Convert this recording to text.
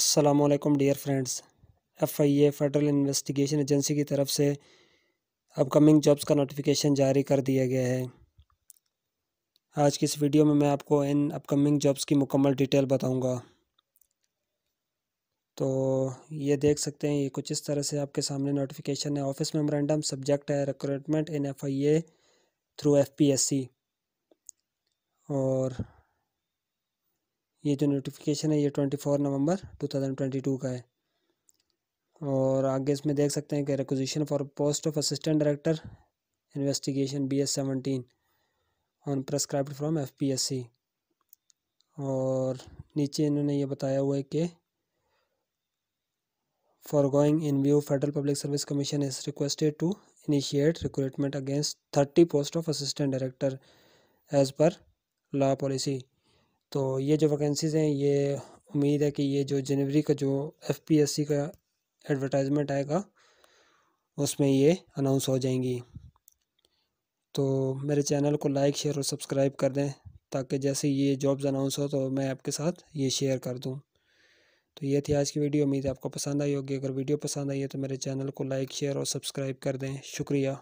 असलकम dear friends F I A federal investigation agency की तरफ से अपकमिंग जॉब्स का नोटिफिकेशन जारी कर दिया गया है आज की इस वीडियो में मैं आपको इन अपकमिंग जॉब्स की मुकम्मल डिटेल बताऊंगा तो ये देख सकते हैं ये कुछ इस तरह से आपके सामने नोटिफिकेशन है ऑफिस मेमोरेंडम सब्जेक्ट है recruitment in F I A through F P S C और ये जो नोटिफिकेशन है ये twenty four November two thousand twenty two का है और आगे इसमें देख सकते हैं कि requisition for post of assistant director investigation B S seventeen on prescribed from F P S C और नीचे इन्होंने ये बताया हुआ है कि foregoing in view federal public service commission is requested to initiate recruitment against thirty post of assistant director as per law policy तो ये जो वैकेंसीज़ हैं ये उम्मीद है कि ये जो जनवरी का जो एफ पी एस सी का एडवर्टाइजमेंट आएगा उसमें ये अनाउंस हो जाएंगी तो मेरे चैनल को लाइक शेयर और सब्सक्राइब कर दें ताकि जैसे ये जॉब्स अनाउंस हो तो मैं आपके साथ ये शेयर कर दूँ तो ये थी आज की वीडियो उम्मीद है आपको पसंद आई होगी अगर वीडियो पसंद आई है तो मेरे चैनल को लाइक शेयर और सब्सक्राइब कर दें शुक्रिया